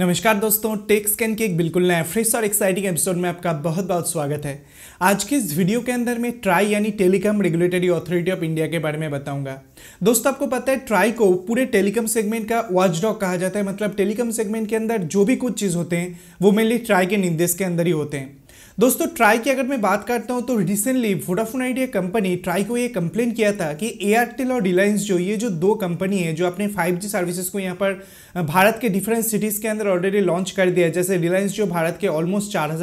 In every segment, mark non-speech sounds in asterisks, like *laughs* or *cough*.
नमस्कार दोस्तों take scan के एक बिल्कुल नया फ्रेश और एक्साइटिंग एपिसोड में आपका बहुत बहुत स्वागत है आज के इस वीडियो के अंदर मैं ट्राई यानी Telecom Regulatory Authority of India के बारे में बताऊंगा दोस्तों आपको पता है ट्राई को पूरे टेलीकॉम सेगमेंट का वॉचडॉग कहा जाता है मतलब टेलीकॉम सेगमेंट के अंदर जो भी कुछ चीज़ होते हैं वो मेनली ट्राई के निर्देश के अंदर ही होते हैं दोस्तों ट्राई की अगर मैं बात करता हूँ तो recently Vodafone Idea company TRAI को ये कंप्लेन किया था कि एयरटेल और रिलायंस जो ये जो दो कंपनी है जो अपने 5G सर्विसेज को यहाँ पर भारत के डिफरेंट सिटीज़ के अंदर ऑलरेडी लॉन्च कर दिया है जैसे रिलायंस जो भारत के ऑलमोस्ट चार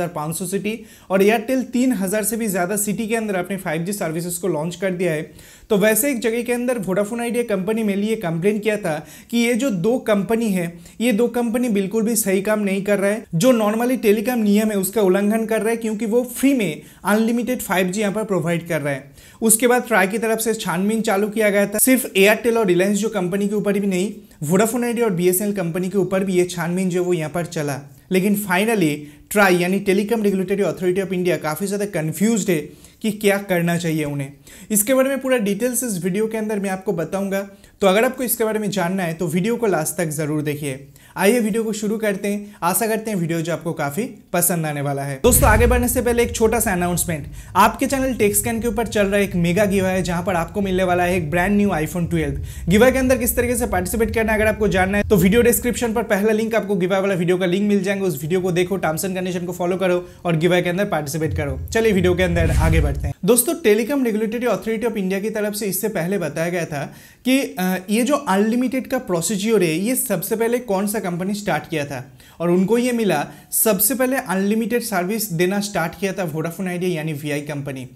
सिटी और एयरटेल तीन से भी ज़्यादा सिटी के अंदर अपने फाइव सर्विसेज को लॉन्च कर दिया है तो वैसे एक जगह के अंदर वोडाफोन आइडिया कंपनी मेरे लिए कंप्लेन किया था कि ये जो दो कंपनी है ये दो कंपनी बिल्कुल भी सही काम नहीं कर रहा है जो नॉर्मली टेलीकॉम नियम है उसका उल्लंघन कर रहा है क्योंकि वो फ्री में अनलिमिटेड फाइव जी यहाँ पर प्रोवाइड कर रहा है उसके बाद ट्राई की तरफ से छानबीन चालू किया गया था सिर्फ एयरटेल और रिलायंस जो कंपनी के ऊपर भी नहीं वोडाफोन आइडिया और बी कंपनी के ऊपर भी ये छानबीन जो वो यहाँ पर चला लेकिन फाइनली ट्राई यानी Telecom Regulatory Authority of India काफ़ी ज़्यादा कन्फ्यूज है कि क्या करना चाहिए उन्हें इसके बारे में पूरा डिटेल्स इस वीडियो के अंदर मैं आपको बताऊंगा तो अगर आपको इसके बारे में जानना है तो वीडियो को लास्ट तक ज़रूर देखिए आइए वीडियो को शुरू करते हैं आशा करते हैं वीडियो जो आपको काफी पसंद आने वाला है दोस्तों आगे बढ़ने से पहले एक छोटा सा अनाउंसमेंट आपके चैनल टेक्सकैन के ऊपर चल रहा है एक मेगा गिवा है जहां पर आपको मिलने वाला है एक brand new iPhone twelve giveaway के अंदर किस तरीके से पार्टिसिपेट करना है अगर आपको जानना है तो वीडियो डिस्क्रिप्शन पर पहला लिंक आपको गिवा वाला वीडियो का लिंक मिल जाएंगे उस वीडियो को देखो टर्म्स एंड कंडीशन को फॉलो करो और गिवा के अंदर पार्टिसिपेट करो चलिए वीडियो के अंदर आगे बढ़ते हैं दोस्तों Telecom Regulatory Authority of India की तरफ से इससे पहले बताया गया था कि ये जो अनलिमिटेड का प्रोसीज्योर है ये सबसे पहले कौन सा कंपनी स्टार्ट किया था और उनको ये मिला सबसे पहले अनलिमिटेड सर्विस देना स्टार्ट किया था वोडाफोन आइडिया यानी आई कंपनी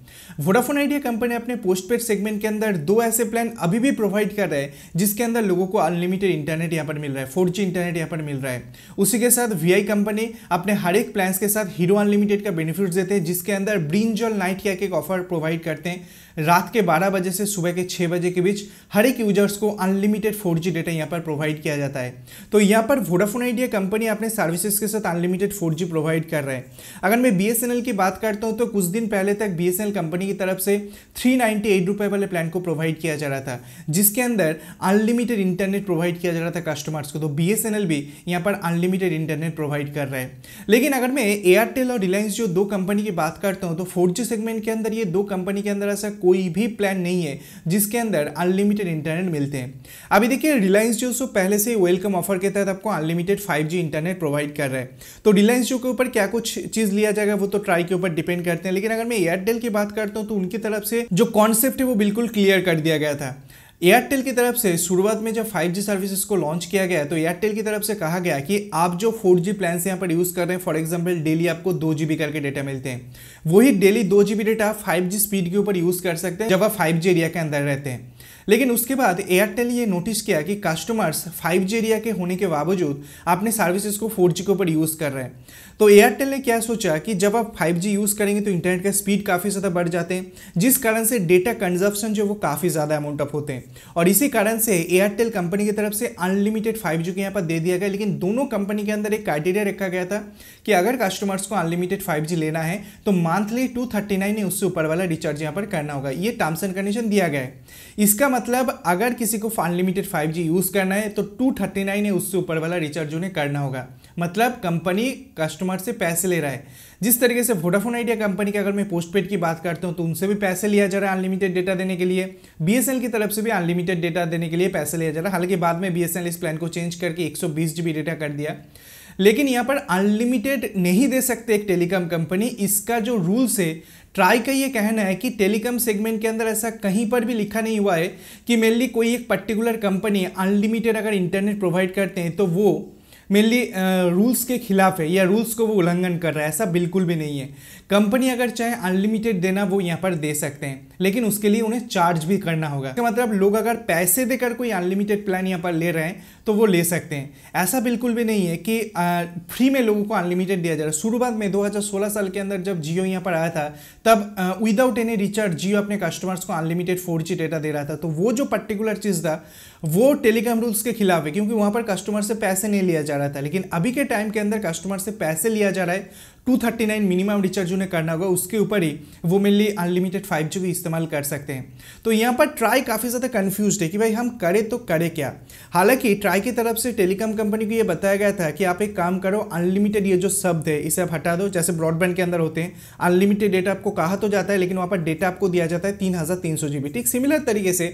वोडाफोन आइडिया कंपनी अपने पोस्ट पेड सेगमेंट के अंदर दो ऐसे प्लान अभी भी प्रोवाइड कर रहे हैं जिसके अंदर लोगों को अनलिमिटेड इंटरनेट यहाँ पर मिल रहा है फोर इंटरनेट यहाँ पर मिल रहा है उसी के साथ वी कंपनी अपने हर एक प्लान्स के साथ हीरो अनलिमिटेड का बेनिफिट देते हैं जिसके अंदर ब्रिंज और नाइट क्या एक ऑफर प्रोवाइड करते हैं रात के 12 बजे से सुबह के 6 बजे के बीच हर एक यूजर्स को अनलिमिटेड 4G डेटा यहाँ पर प्रोवाइड किया जाता है तो यहाँ पर वोडाफोन आइडिया कंपनी अपने सर्विसेज के साथ अनलिमिटेड 4G प्रोवाइड कर रहे हैं अगर मैं बी की बात करता हूँ तो कुछ दिन पहले तक बी कंपनी की तरफ से थ्री नाइन्टी वाले प्लान को प्रोवाइड किया जा रहा था जिसके अंदर अनलिमिटेड इंटरनेट प्रोवाइड किया जा रहा था कस्टमर्स को तो बी भी यहाँ पर अनलिमिटेड इंटरनेट प्रोवाइड कर रहे हैं लेकिन अगर मैं एयरटेल और रिलायंस जो दो कंपनी की बात करता हूँ तो फोर सेगमेंट के अंदर ये दो कंपनी के अंदर ऐसा कोई कोई भी प्लान नहीं है जिसके अंदर अनलिमिटेड इंटरनेट मिलते हैं अभी देखिए रिलायंस जियो सो पहले से वेलकम ऑफर के तहत आपको अनलिमिटेड फाइव इंटरनेट प्रोवाइड कर रहा है तो रिलायंस जियो के ऊपर क्या कुछ चीज़ लिया जाएगा वो तो ट्राई के ऊपर डिपेंड करते हैं लेकिन अगर मैं एयरटेल की बात करता हूँ तो उनकी तरफ से जो कॉन्सेप्ट है वो बिल्कुल क्लियर कर दिया गया था एयरटेल की तरफ से शुरुआत में जब 5G सर्विसेज को लॉन्च किया गया तो एयरटेल की तरफ से कहा गया कि आप जो 4G जी प्लान यहाँ पर यूज़ कर रहे हैं फॉर एग्जाम्पल डेली आपको दो जी करके डेटा मिलते हैं वही डेली दो जी डेटा आप फाइव स्पीड के ऊपर यूज़ कर सकते हैं जब आप फाइव एरिया के अंदर रहते हैं लेकिन उसके बाद एयरटेल ये नोटिस किया कि कस्टमर्स फाइव जी एरिया के होने के बावजूद अपने सर्विसेज को फोर जी के ऊपर यूज़ कर रहे हैं तो एयरटेल ने क्या सोचा कि जब आप फाइव जी यूज़ करेंगे तो इंटरनेट का स्पीड काफ़ी ज़्यादा बढ़ जाते हैं जिस कारण से डेटा कंजप्शन जो वो काफ़ी ज़्यादा अमाउंट ऑफ होते हैं और इसी कारण से एयरटेल कंपनी की तरफ से अनलिमिटेड फाइव जी के यहाँ पर दे दिया गया लेकिन दोनों कंपनी के अंदर एक क्राइटेरिया रखा गया था कि अगर कस्टमर्स को अनलिमिटेड फाइव जी लेना है तो मंथली टू थर्टी नाइन उससे ऊपर वाला रिचार्ज यहाँ पर करना होगा ये टर्म्स एंड कंडीशन दिया गया है इस इसका मतलब अगर किसी को अनलिमिटेड 5G यूज़ करना है तो 239 है उससे ऊपर वाला रिचार्ज उन्हें करना होगा मतलब कंपनी कस्टमर से पैसे ले रहा है जिस तरीके से वोडाफोन आइडिया कंपनी की अगर मैं पोस्टपेड की बात करता हूँ तो उनसे भी पैसे लिया जा रहा है अनलिमिटेड डेटा देने के लिए बी की तरफ से भी अनलिमिटेड डेटा देने के लिए पैसे लिया जा रहा है हालांकि बाद में बी इस प्लान को चेंज करके एक सौ डेटा कर दिया लेकिन यहाँ पर अनलिमिटेड नहीं दे सकते एक टेलीकॉम कंपनी इसका जो रूल्स है ट्राई का ये कहना है कि टेलीकॉम सेगमेंट के अंदर ऐसा कहीं पर भी लिखा नहीं हुआ है कि मेनली कोई एक पर्टिकुलर कंपनी अनलिमिटेड अगर इंटरनेट प्रोवाइड करते हैं तो वो मेनली रूल्स के खिलाफ है या रूल्स को वो उल्लंघन कर रहा है ऐसा बिल्कुल भी नहीं है कंपनी अगर चाहे अनलिमिटेड देना वो यहाँ पर दे सकते हैं लेकिन उसके लिए उन्हें चार्ज भी करना होगा तो मतलब लोग अगर पैसे देकर कोई अनलिमिटेड प्लान यहाँ पर ले रहे हैं तो वो ले सकते हैं ऐसा बिल्कुल भी नहीं है कि फ्री में लोगों को अनलिमिटेड दिया जा रहा है शुरुआत में 2016 साल के अंदर जब जियो यहाँ पर आया था तब विदाउट एनी रिचार्ज जियो अपने कस्टमर्स को अनलिमिटेड फोर डेटा दे रहा था तो वो जो पर्टिकुलर चीज़ था वो टेलीकॉम रूल्स के खिलाफ है क्योंकि वहाँ पर कस्टमर से पैसे नहीं लिया जा रहा था लेकिन अभी के टाइम के अंदर कस्टमर से पैसे लिया जा रहा है 239 मिनिमम रिचार्ज उन्हें करना होगा उसके ऊपर ही वो मेनली अनलिमिटेड फाइव जी भी इस्तेमाल कर सकते हैं तो यहाँ पर ट्राई काफ़ी ज़्यादा कन्फ्यूज है कि भाई हम करें तो करें क्या हालांकि ट्राई की तरफ से टेलीकॉम कंपनी को ये बताया गया था कि आप एक काम करो अनलिमिटेड ये जो शब्द है इसे आप हटा दो जैसे ब्रॉडबैंड के अंदर होते हैं अनलिमिटेड डेटा आपको कहा तो जाता है लेकिन वहाँ पर डेटा आपको दिया जाता है तीन हज़ार तीन सौ जी बी ठीक सिमिलर तरीके से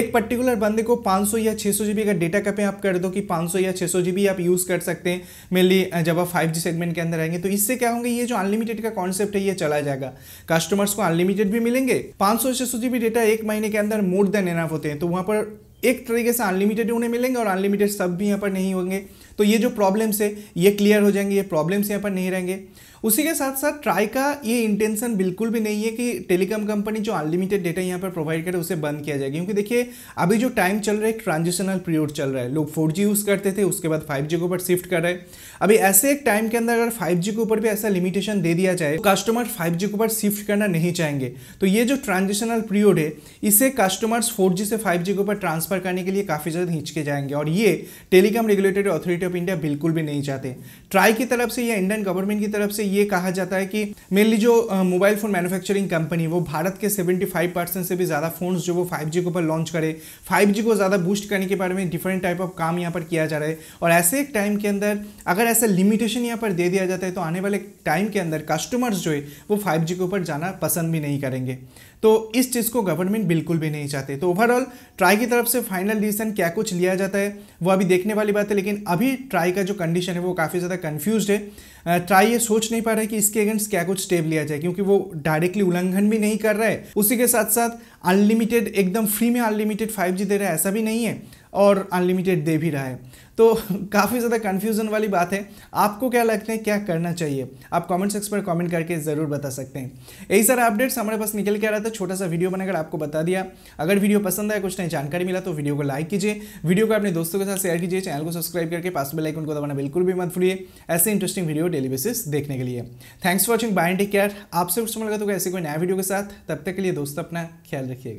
एक पर्टिकुलर बंदे को पाँच सौ या छः सौ जी बी का डेटा कपे आप कर दो कि पाँच सौ या छः सौ जी बी आप यूज़ कर सकते हैं मेनली जब आप फाइव जी सेगमेंट के अंदर आएंगे तो इससे क्या होंगे ये जो अनलिमिटेड का कॉन्सेप्ट है ये चला जाएगा कस्टमर्स को अनलिमिटेड भी मिलेंगे पाँच सौ छह सौ जी बी डेटा एक महीने के अंदर मोर देन एनफ होते हैं तो वहाँ पर एक तरीके से अनलिमिटेड उन्हें मिलेंगे और अनलिमिटेड सब भी यहाँ पर नहीं होंगे तो ये जो प्रॉब्लम्स है ये क्लियर हो जाएंगे ये प्रॉब्लम्स यहाँ पर नहीं रहेंगे उसी के साथ साथ ट्राई का ये इंटेंशन बिल्कुल भी नहीं है कि टेलीकॉम कंपनी जो अनलिमिटेड डेटा यहाँ पर प्रोवाइड करे उसे बंद किया जाएगा क्योंकि देखिए अभी जो टाइम चल रहा है एक ट्रांजिशनल पीरियड चल रहा है लोग फोर यूज़ करते थे उसके बाद फाइव के ऊपर शिफ्ट कर रहे हैं अभी ऐसे एक टाइम के अंदर अगर फाइव के ऊपर भी ऐसा लिमिटेशन दे दिया जाए तो कस्टमर फाइव के ऊपर शिफ्ट करना नहीं चाहेंगे तो ये जो ट्रांजिशनल पीरियड है इसे कस्टमर्स फोर से फाइव के ऊपर ट्रांसफर करने के लिए काफ़ी ज़्यादा हिंचके जाएंगे और ये Telecom Regulatory Authority Government of India बिल्कुल भी नहीं चाहते ट्राई की तरफ से या इंडियन गवर्नमेंट की तरफ से ये कहा जाता है कि मेनली जो मोबाइल फ़ोन मैन्युफैक्चरिंग कंपनी वो भारत के 75 परसेंट से भी ज़्यादा फ़ोन जो वो 5G के ऊपर लॉन्च करे 5G को ज़्यादा बूस्ट करने के बारे में डिफरेंट टाइप ऑफ काम यहाँ पर किया जा रहा है और ऐसे एक टाइम के अंदर अगर ऐसा लिमिटेशन यहाँ पर दे दिया जाता है तो आने वाले टाइम के अंदर कस्टमर्स जो है वो फाइव के ऊपर जाना पसंद भी नहीं करेंगे तो इस चीज़ को गवर्नमेंट बिल्कुल भी नहीं चाहते तो ओवरऑल ट्राई की तरफ से फाइनल डिसीजन क्या कुछ लिया जाता है वो अभी देखने वाली बात है लेकिन अभी ट्राई का जो कंडीशन है वो काफ़ी ज़्यादा कन्फ्यूज है ट्राई ये सोच नहीं पा रहा है कि इसके अगेंस्ट क्या कुछ स्टेप लिया जाए क्योंकि वो डायरेक्टली उल्लंघन भी नहीं कर रहा है उसी के साथ साथ अनलिमिटेड एकदम फ्री में अनलिमिटेड फाइव दे रहा है ऐसा भी नहीं है और अनलिमिटेड दे भी रहा है तो *laughs* काफ़ी ज़्यादा कन्फ्यूज़न वाली बात है आपको क्या लगता है क्या करना चाहिए आप कमेंट सेक्स पर कमेंट करके ज़रूर बता सकते हैं यही सारा अपडेट्स हमारे पास निकल के आ रहा था छोटा सा वीडियो बनाकर आपको बता दिया अगर वीडियो पसंद आया कुछ नई जानकारी मिला तो वीडियो को लाइक कीजिए वीडियो को अपने दोस्तों के साथ शेयर कीजिए चैनल को सब्सक्राइब करके पास में लाइक उनको दबाना बिल्कुल भी मत भूलिए ऐसे इंटरेस्टिंग वीडियो डेली बेसिस देखने के लिए thanks for watching bye take care आपसे कुछ मुलाकात होगा तो ऐसे कोई नया वीडियो के साथ तब तक के लिए दोस्तों अपना ख्याल रखिएगा